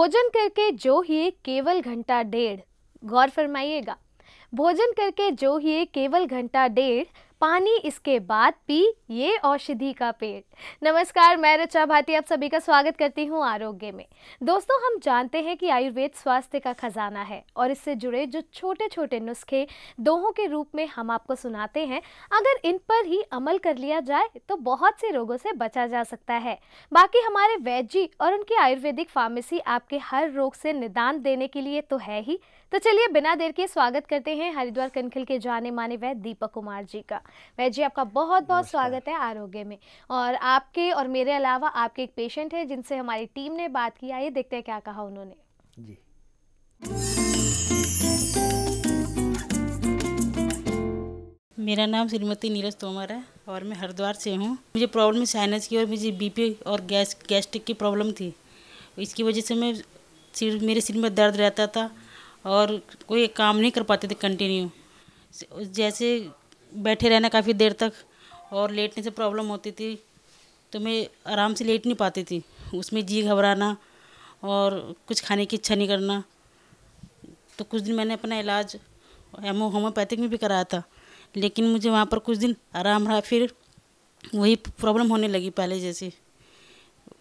भोजन करके जो ही केवल घंटा डेढ़ गौर फरमाइएगा भोजन करके जो ही केवल घंटा डेढ़ पानी इसके बाद पी ये औषधि का पेड़ नमस्कार मैं रचा भाटी आप सभी का स्वागत करती हूँ आरोग्य में दोस्तों हम जानते हैं कि आयुर्वेद स्वास्थ्य का खजाना है और इससे जुड़े जो छोटे छोटे नुस्खे दोहों के रूप में हम आपको सुनाते हैं अगर इन पर ही अमल कर लिया जाए तो बहुत से रोगों से बचा जा सकता है बाकी हमारे वैद्य और उनकी आयुर्वेदिक फार्मेसी आपके हर रोग से निदान देने के लिए तो है ही तो चलिए बिना देर के स्वागत करते हैं हरिद्वार कनखिल के जाने माने वह दीपक कुमार जी का वह जी आपका बहुत बहुत स्वागत है आरोग्य में और आपके और मेरे अलावा आपके एक पेशेंट है जिनसे हमारी टीम ने बात की आइए देखते हैं क्या कहा उन्होंने जी मेरा नाम श्रीमती नीरज तोमर है और मैं हरिद्वार से हूँ मुझे प्रॉब्लम साइनस की और मुझे बीपी और गैस गैस्ट्रिक की प्रॉब्लम थी इसकी वजह से मैं सिर मेरे सिर में दर्द रहता था और कोई काम नहीं कर पाते थे कंटिन्यू जैसे बैठे रहना काफ़ी देर तक और लेटने से प्रॉब्लम होती थी तो मैं आराम से लेट नहीं पाती थी उसमें जी घबराना और कुछ खाने की इच्छा नहीं करना तो कुछ दिन मैंने अपना इलाज एमओ होम्योपैथिक में भी कराया था लेकिन मुझे वहाँ पर कुछ दिन आराम रहा फिर वही प्रॉब्लम होने लगी पहले जैसी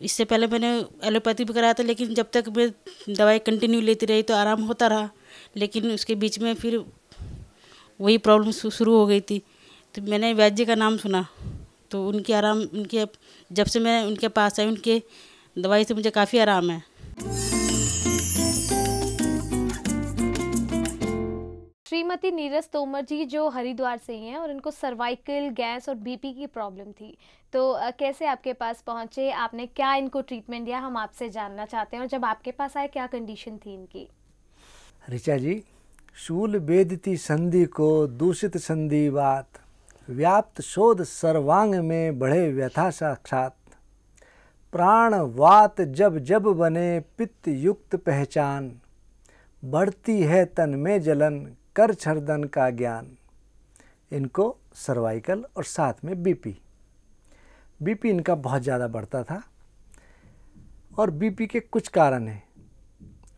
इससे पहले मैंने एलोपैथी भी कराया था लेकिन जब तक मैं दवाई कंटिन्यू लेती रही तो आराम होता रहा लेकिन उसके बीच में फिर वही प्रॉब्लम शुरू हो गई थी तो मैंने वैद्य का नाम सुना तो उनके आराम उनके जब से मैं उनके पास आई उनके दवाई से मुझे काफ़ी आराम है श्रीमती नीरज तोमर जी जो हरिद्वार से ही हैं और इनको सर्वाइकल गैस और बीपी की प्रॉब्लम थी तो कैसे आपके पास पहुंचे आपने क्या इनको ट्रीटमेंट दिया हम आपसे जानना चाहते हैं और जब आपके पास आए क्या कंडीशन थी इनकी ऋचा जी शूल वेदती संधि को दूषित संधि बात व्याप्त शोध सर्वांग में बढ़े व्यथा साक्षात प्राणवात जब जब बने पित्त युक्त पहचान बढ़ती है तन में जलन कर छर्दन का ज्ञान इनको सर्वाइकल और साथ में बीपी बीपी इनका बहुत ज़्यादा बढ़ता था और बीपी के कुछ कारण हैं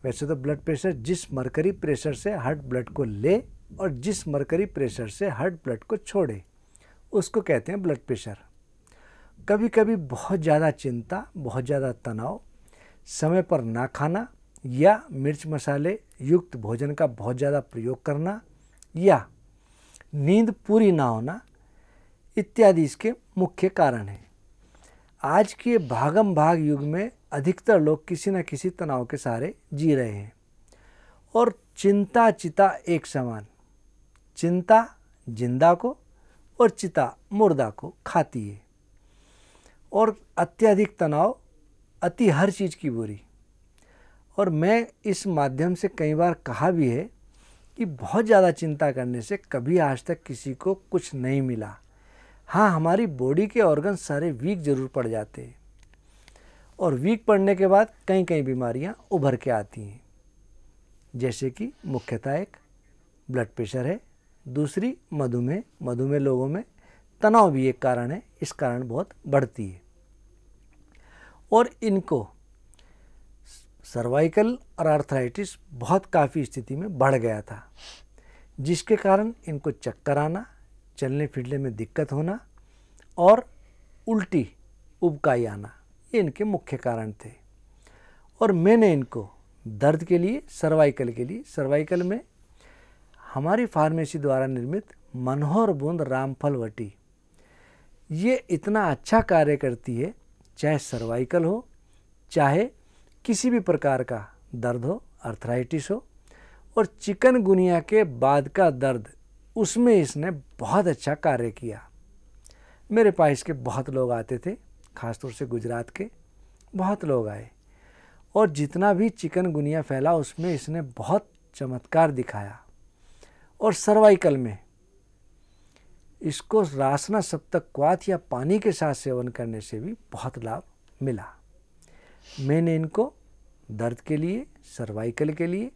वैसे तो ब्लड प्रेशर जिस मरकरी प्रेशर से हार्ट ब्लड को ले और जिस मरकरी प्रेशर से हार्ट ब्लड को छोड़े उसको कहते हैं ब्लड प्रेशर कभी कभी बहुत ज़्यादा चिंता बहुत ज़्यादा तनाव समय पर ना खाना या मिर्च मसाले युक्त भोजन का बहुत ज़्यादा प्रयोग करना या नींद पूरी ना होना इत्यादि इसके मुख्य कारण हैं आज के भागम भाग युग में अधिकतर लोग किसी न किसी तनाव के सहारे जी रहे हैं और चिंता चिता एक समान चिंता जिंदा को और चिता मुर्दा को खाती है और अत्यधिक तनाव अति हर चीज़ की बुरी और मैं इस माध्यम से कई बार कहा भी है कि बहुत ज़्यादा चिंता करने से कभी आज तक किसी को कुछ नहीं मिला हाँ हमारी बॉडी के ऑर्गन सारे वीक जरूर पड़ जाते हैं और वीक पड़ने के बाद कई कई बीमारियाँ उभर के आती हैं जैसे कि मुख्यतः एक ब्लड प्रेशर है दूसरी मधुमेह मधुमेह लोगों में तनाव भी एक कारण है इस कारण बहुत बढ़ती है और इनको सर्वाइकल और आर्थराइटिस बहुत काफ़ी स्थिति में बढ़ गया था जिसके कारण इनको चक्कर आना चलने फिरने में दिक्कत होना और उल्टी उबकाई आना ये इनके मुख्य कारण थे और मैंने इनको दर्द के लिए सर्वाइकल के लिए सर्वाइकल में हमारी फार्मेसी द्वारा निर्मित मनोहर बूंद रामफल वटी ये इतना अच्छा कार्य करती है चाहे सर्वाइकल हो चाहे किसी भी प्रकार का दर्द हो अर्थराइटिस हो और चिकनगुनिया के बाद का दर्द उसमें इसने बहुत अच्छा कार्य किया मेरे पास इसके बहुत लोग आते थे ख़ासतौर से गुजरात के बहुत लोग आए और जितना भी चिकनगुनिया फैला उसमें इसने बहुत चमत्कार दिखाया और सर्वाइकल में इसको रासना सप्तक क्वाथ या पानी के साथ सेवन करने से भी बहुत लाभ मिला मैंने इनको दर्द के लिए सर्वाइकल के लिए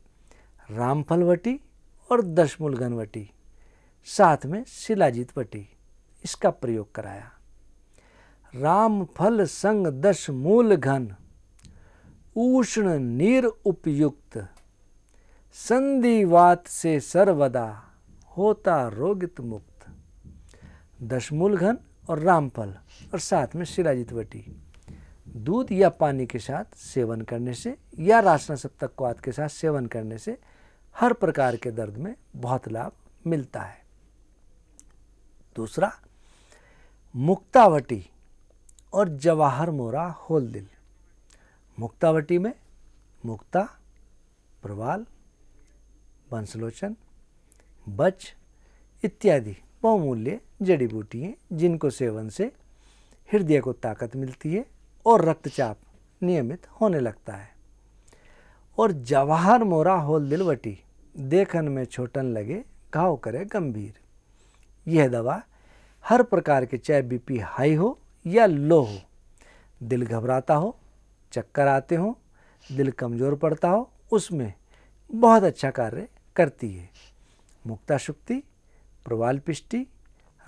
रामफल वटी और दशमूलगन वटी साथ में शिलाजीत वटी इसका प्रयोग कराया रामफल संग दशमूल घन उष्ण नीर उपयुक्त संधिवात से सर्वदा होता रोगित मुक्त दशमूल घन और रामफल और साथ में शिलाजीत वटी दूध या पानी के साथ सेवन करने से या राशन सप्तक क्वाद के साथ सेवन करने से हर प्रकार के दर्द में बहुत लाभ मिलता है दूसरा मुक्तावटी और जवाहर मोरा होल दिल मुक्तावटी में मुक्ता प्रवाल बंसलोचन बच इत्यादि बहुमूल्य जड़ी बूटी हैं जिनको सेवन से हृदय को ताकत मिलती है और रक्तचाप नियमित होने लगता है और जवाहर मोरा होल दिलवटी देखन में छोटन लगे घाव करे गंभीर यह दवा हर प्रकार के चाहे बीपी हाई हो या लो हो दिल घबराता हो चक्कर आते हो दिल कमज़ोर पड़ता हो उसमें बहुत अच्छा कार्य करती है मुक्ता शुक्ति प्रवाल पिष्टि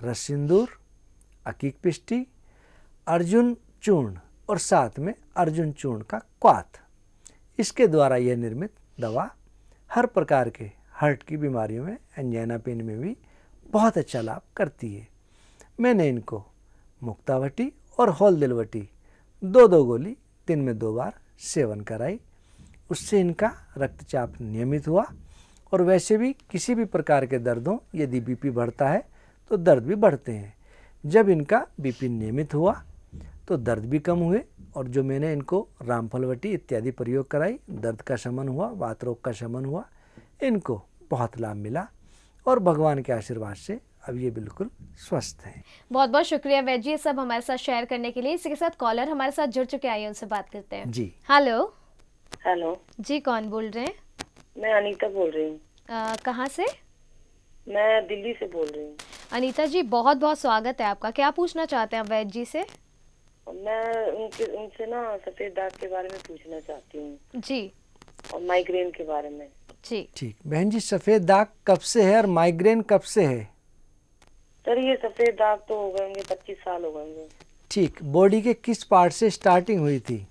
रसिंदूर अकीक पिष्टि अर्जुन चूर्ण और साथ में अर्जुन चूर्ण का क्वाथ इसके द्वारा यह निर्मित दवा हर प्रकार के हार्ट की बीमारियों में एंजाइना पेन में भी बहुत अच्छा लाभ करती है मैंने इनको मुक्तावटी और होल दिलवटी दो दो गोली दिन में दो बार सेवन कराई उससे इनका रक्तचाप नियमित हुआ और वैसे भी किसी भी प्रकार के दर्दों यदि बीपी बढ़ता है तो दर्द भी बढ़ते हैं जब इनका बीपी नियमित हुआ तो दर्द भी कम हुए और जो मैंने इनको रामफलवटी इत्यादि प्रयोग कराई दर्द का शमन हुआ वात रोग का शमन हुआ इनको बहुत लाभ मिला और भगवान के आशीर्वाद से अब ये बिल्कुल स्वस्थ हैं बहुत बहुत शुक्रिया वैद जी सब हमारे साथ शेयर करने के लिए इसी के साथ कॉलर हमारे साथ जुड़ चुके आइए उनसे बात करते हैं जी हेलो हेलो जी कौन बोल रहे हैं मैं अनीता बोल रही हूँ कहाँ से मैं दिल्ली से बोल रही हूँ अनीता जी बहुत बहुत स्वागत है आपका क्या पूछना चाहते हैं वैद जी से मैं उनके उनसे ना सफेद दाग के बारे में पूछना चाहती हूँ जी और माइग्रेन के बारे में जी ठीक बहन जी सफेद दाग कब से है और माइग्रेन कब से है सर ये सफेद दाग तो हो पच्चीस साल हो गए ठीक बॉडी के किस पार्ट से स्टार्टिंग हुई थी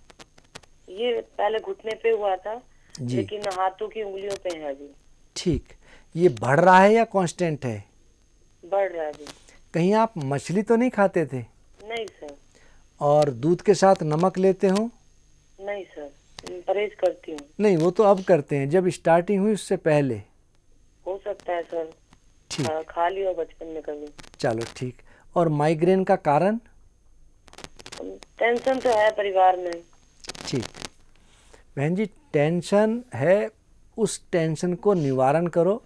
ये पहले घुटने पे हुआ था जी लेकिन हाथों की उंगलियों पे है अभी ठीक ये बढ़ रहा है या कांस्टेंट है बढ़ रहा है जी कहीं आप मछली तो नहीं खाते थे और दूध के साथ नमक लेते हो नहीं सर परहेज करती हूँ नहीं वो तो अब करते हैं जब स्टार्टिंग हुई उससे पहले हो सकता है सर ठीक हाँ, खा, खा बचपन में कभी चलो ठीक और माइग्रेन का कारण टेंशन तो है परिवार में ठीक बहन जी टेंशन है उस टेंशन को निवारण करो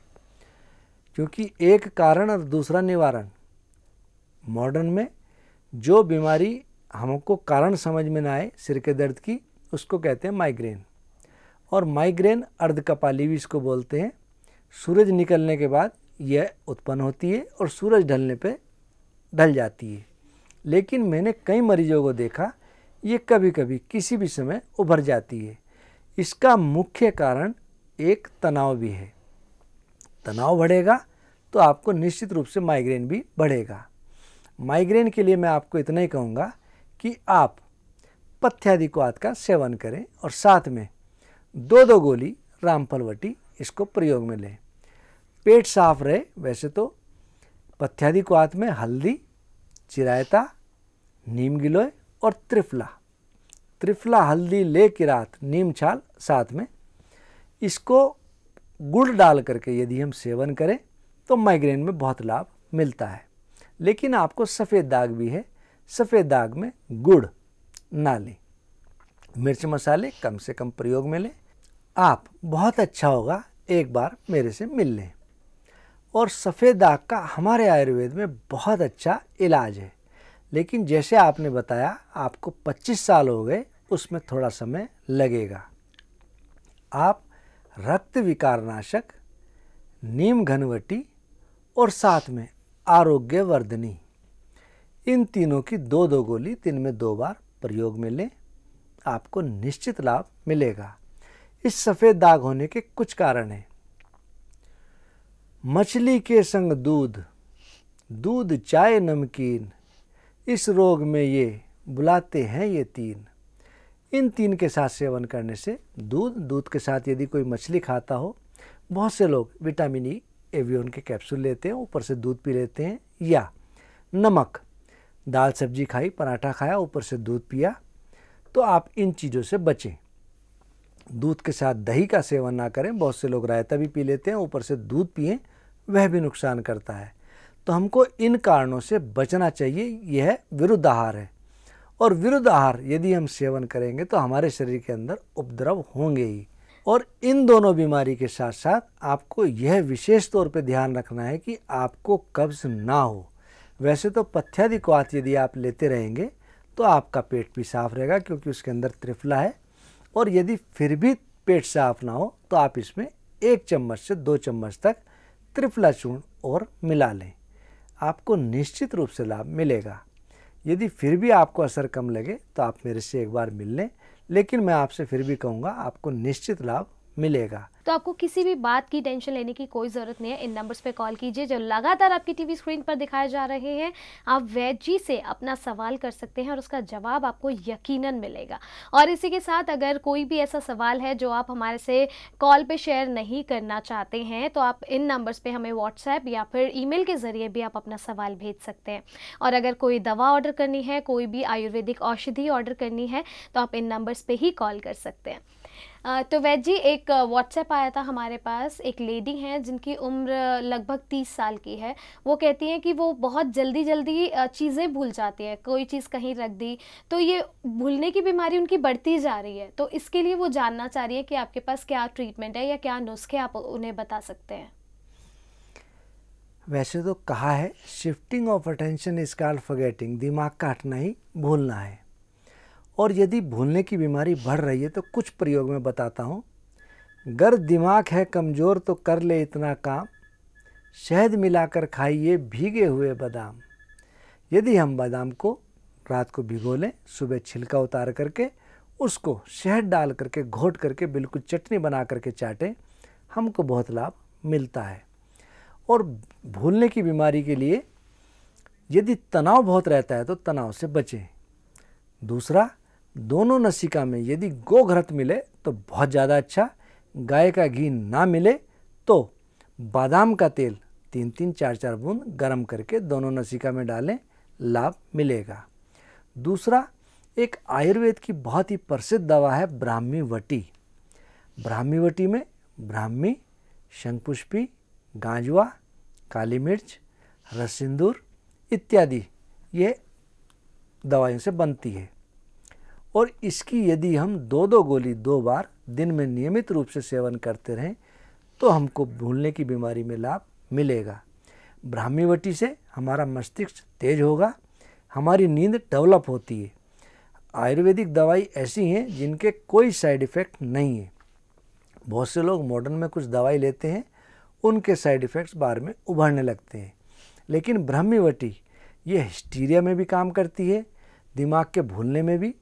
क्योंकि एक कारण और दूसरा निवारण मॉडर्न में जो बीमारी हमको कारण समझ में ना आए सिर के दर्द की उसको कहते हैं माइग्रेन और माइग्रेन अर्धकपाली भी इसको बोलते हैं सूरज निकलने के बाद यह उत्पन्न होती है और सूरज ढलने पे ढल जाती है लेकिन मैंने कई मरीजों को देखा ये कभी कभी किसी भी समय उभर जाती है इसका मुख्य कारण एक तनाव भी है तनाव बढ़ेगा तो आपको निश्चित रूप से माइग्रेन भी बढ़ेगा माइग्रेन के लिए मैं आपको इतना ही कहूँगा कि आप पथ्यादि क्वाद का सेवन करें और साथ में दो दो गोली रामफलवटी इसको प्रयोग में लें पेट साफ रहे वैसे तो पथ्यादि क्वाद में हल्दी चिरायता नीम गिलोय और त्रिफला त्रिफला हल्दी ले किरात नीम छाल साथ में इसको गुड़ डाल करके यदि हम सेवन करें तो माइग्रेन में बहुत लाभ मिलता है लेकिन आपको सफ़ेद दाग भी है सफ़ेद दाग में गुड़ ना लें मिर्च मसाले कम से कम प्रयोग में लें आप बहुत अच्छा होगा एक बार मेरे से मिल लें और सफ़ेद दाग का हमारे आयुर्वेद में बहुत अच्छा इलाज है लेकिन जैसे आपने बताया आपको 25 साल हो गए उसमें थोड़ा समय लगेगा आप रक्त विकारनाशक नीम घनवटी और साथ में आरोग्यवर्धनी इन तीनों की दो दो गोली दिन में दो बार प्रयोग में लें आपको निश्चित लाभ मिलेगा इस सफ़ेद दाग होने के कुछ कारण हैं मछली के संग दूध दूध चाय नमकीन इस रोग में ये बुलाते हैं ये तीन इन तीन के साथ सेवन करने से दूध दूध के साथ यदि कोई मछली खाता हो बहुत से लोग विटामिन ई एवियन के कैप्सूल लेते हैं ऊपर से दूध पी लेते हैं या नमक दाल सब्जी खाई पराठा खाया ऊपर से दूध पिया तो आप इन चीज़ों से बचें दूध के साथ दही का सेवन ना करें बहुत से लोग रायता भी पी लेते हैं ऊपर से दूध पिए वह भी नुकसान करता है तो हमको इन कारणों से बचना चाहिए यह विरुद्ध आहार है और विरुद्ध आहार यदि हम सेवन करेंगे तो हमारे शरीर के अंदर उपद्रव होंगे ही और इन दोनों बीमारी के साथ साथ आपको यह विशेष तौर पर ध्यान रखना है कि आपको कब्ज़ ना हो वैसे तो क्वात यदि आप लेते रहेंगे तो आपका पेट भी साफ रहेगा क्योंकि उसके अंदर त्रिफला है और यदि फिर भी पेट साफ ना हो तो आप इसमें एक चम्मच से दो चम्मच तक त्रिफला चूर्ण और मिला लें आपको निश्चित रूप से लाभ मिलेगा यदि फिर भी आपको असर कम लगे तो आप मेरे से एक बार मिल लें लेकिन मैं आपसे फिर भी कहूँगा आपको निश्चित लाभ मिलेगा तो आपको किसी भी बात की टेंशन लेने की कोई ज़रूरत नहीं है इन नंबर्स पे कॉल कीजिए जो लगातार आपकी टीवी स्क्रीन पर दिखाए जा रहे हैं आप वैद जी से अपना सवाल कर सकते हैं और उसका जवाब आपको यकीनन मिलेगा और इसी के साथ अगर कोई भी ऐसा सवाल है जो आप हमारे से कॉल पर शेयर नहीं करना चाहते हैं तो आप इन नंबर्स पर हमें व्हाट्सएप या फिर ई के ज़रिए भी आप अपना सवाल भेज सकते हैं और अगर कोई दवा ऑर्डर करनी है कोई भी आयुर्वेदिक औषधि ऑर्डर करनी है तो आप इन नंबर्स पर ही कॉल कर सकते हैं तो वैद जी एक व्हाट्सएप आया था हमारे पास एक लेडी हैं जिनकी उम्र लगभग तीस साल की है वो कहती हैं कि वो बहुत जल्दी जल्दी चीज़ें भूल जाती हैं कोई चीज़ कहीं रख दी तो ये भूलने की बीमारी उनकी बढ़ती जा रही है तो इसके लिए वो जानना चाह रही है कि आपके पास क्या ट्रीटमेंट है या क्या नुस्खे आप उन्हें बता सकते हैं वैसे तो कहा है shifting of attention is call forgetting दिमाग का हटना ही भूलना है और यदि भूलने की बीमारी बढ़ रही है तो कुछ प्रयोग में बताता हूँ गर दिमाग है कमज़ोर तो कर ले इतना काम शहद मिलाकर खाइए भीगे हुए बादाम यदि हम बादाम को रात को भिगो लें सुबह छिलका उतार करके उसको शहद डाल करके घोट करके बिल्कुल चटनी बना करके चाटें हमको बहुत लाभ मिलता है और भूलने की बीमारी के लिए यदि तनाव बहुत रहता है तो तनाव से बचें दूसरा दोनों नसिका में यदि गोघृत मिले तो बहुत ज़्यादा अच्छा गाय का घी ना मिले तो बादाम का तेल तीन तीन चार चार बूंद गर्म करके दोनों नसिका में डालें लाभ मिलेगा दूसरा एक आयुर्वेद की बहुत ही प्रसिद्ध दवा है ब्राह्मी वटी ब्राह्मी वटी में ब्राह्मी शंखपुष्पी गांजुआ काली मिर्च रसिंदूर इत्यादि ये दवाइयों से बनती है और इसकी यदि हम दो दो गोली दो बार दिन में नियमित रूप से सेवन करते रहें तो हमको भूलने की बीमारी में लाभ मिलेगा ब्राह्मीवटी से हमारा मस्तिष्क तेज होगा हमारी नींद डेवलप होती है आयुर्वेदिक दवाई ऐसी हैं जिनके कोई साइड इफ़ेक्ट नहीं है बहुत से लोग मॉडर्न में कुछ दवाई लेते हैं उनके साइड इफ़ेक्ट्स बार में उभरने लगते हैं लेकिन ब्रह्मीवटी ये हिस्टीरिया में भी काम करती है दिमाग के भूलने में भी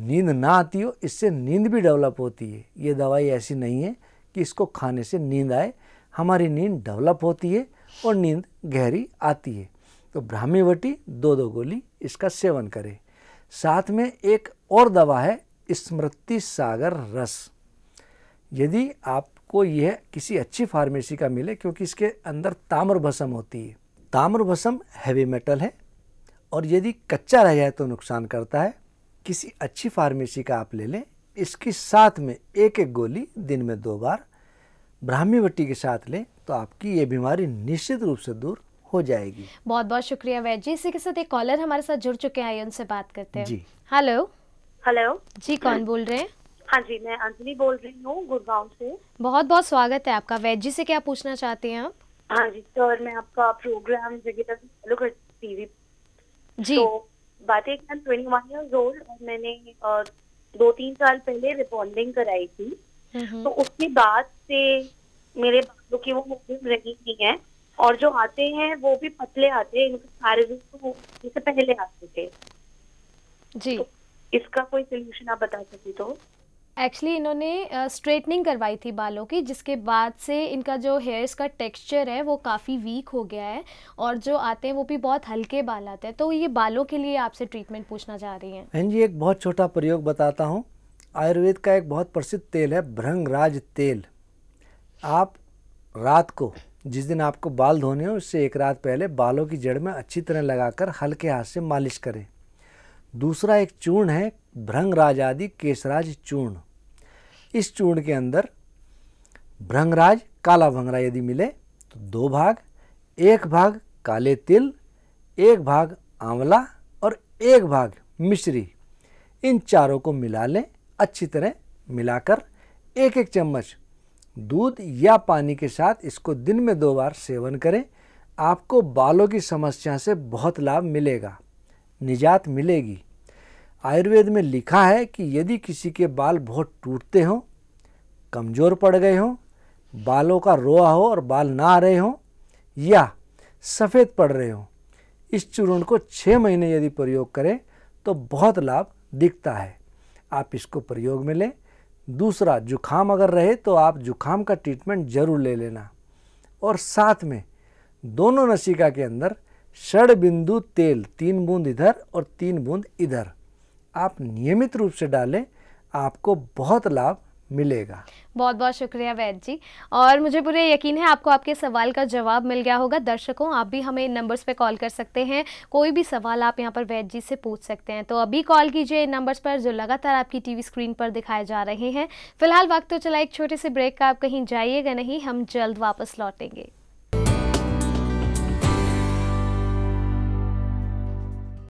नींद ना आती हो इससे नींद भी डेवलप होती है ये दवाई ऐसी नहीं है कि इसको खाने से नींद आए हमारी नींद डेवलप होती है और नींद गहरी आती है तो वटी दो दो गोली इसका सेवन करें साथ में एक और दवा है स्मृति सागर रस यदि आपको यह किसी अच्छी फार्मेसी का मिले क्योंकि इसके अंदर ताम्रभसम होती है ताम्र भसम हैवी मेटल है और यदि कच्चा रह जाए तो नुकसान करता है किसी अच्छी फार्मेसी का आप ले लें इसके साथ में एक एक गोली दिन में दो बार ब्राह्मी वट्टी के साथ लें तो आपकी ये बीमारी निश्चित रूप से दूर हो जाएगी बहुत बहुत शुक्रिया वैद्य जी इसी के साथ एक कॉलर हमारे साथ जुड़ चुके हैं उनसे बात करते हैं जी हेलो हेलो जी कौन बोल रहे हैं हाँ जी मैं अंजलि बोल रही हूँ गुड़गांव से बहुत बहुत स्वागत है आपका वैद्य जी से क्या पूछना चाहते हैं आप हाँ जी सर मैं आपका प्रोग्राम जगह टीवी जी तो बात है I twenty one year old और मैंने दो तीन साल पहले रिबॉन्डिंग कराई थी तो उसके बाद से मेरे बालों की वो मुहिम रही नहीं है और जो आते हैं वो भी पतले आते हैं इनके तो इससे पहले आते थे जी तो इसका कोई सोल्यूशन आप बता सके तो एक्चुअली इन्होंने स्ट्रेटनिंग करवाई थी बालों की जिसके बाद से इनका जो हेयर्स का टेक्सचर है वो काफ़ी वीक हो गया है और जो आते हैं वो भी बहुत हल्के बाल आते हैं तो ये बालों के लिए आपसे ट्रीटमेंट पूछना चाह रही हैं बहन जी एक बहुत छोटा प्रयोग बताता हूँ आयुर्वेद का एक बहुत प्रसिद्ध तेल है भ्रंगराज तेल आप रात को जिस दिन आपको बाल धोने हो उससे एक रात पहले बालों की जड़ में अच्छी तरह लगाकर हल्के हाथ से मालिश करें दूसरा एक चूर्ण है भ्रंगराज आदि केसराज चूर्ण इस चूर्ण के अंदर भ्रंगराज काला भंगरा यदि मिले तो दो भाग एक भाग काले तिल एक भाग आंवला और एक भाग मिश्री इन चारों को मिला लें अच्छी तरह मिलाकर एक एक चम्मच दूध या पानी के साथ इसको दिन में दो बार सेवन करें आपको बालों की समस्या से बहुत लाभ मिलेगा निजात मिलेगी आयुर्वेद में लिखा है कि यदि किसी के बाल बहुत टूटते हों कमज़ोर पड़ गए हों बालों का रोआ हो और बाल ना आ रहे हों या सफ़ेद पड़ रहे हों इस चूर्ण को छः महीने यदि प्रयोग करें तो बहुत लाभ दिखता है आप इसको प्रयोग में लें दूसरा जुखाम अगर रहे तो आप जुखाम का ट्रीटमेंट ज़रूर ले लेना और साथ में दोनों नसीका के अंदर षड बिंदु तेल तीन बूंद इधर और तीन बूंद इधर आप नियमित रूप से डालें आपको बहुत लाभ मिलेगा बहुत बहुत शुक्रिया वैद जी और मुझे पूरे यकीन है आपको आपके सवाल का जवाब मिल गया होगा दर्शकों आप भी हमें इन नंबर्स पे कॉल कर सकते हैं कोई भी सवाल आप यहाँ पर वैद जी से पूछ सकते हैं तो अभी कॉल कीजिए इन नंबर्स पर जो लगातार आपकी टीवी स्क्रीन पर दिखाए जा रहे हैं फिलहाल वक्त तो चला एक छोटे से ब्रेक का आप कहीं जाइएगा नहीं हम जल्द वापस लौटेंगे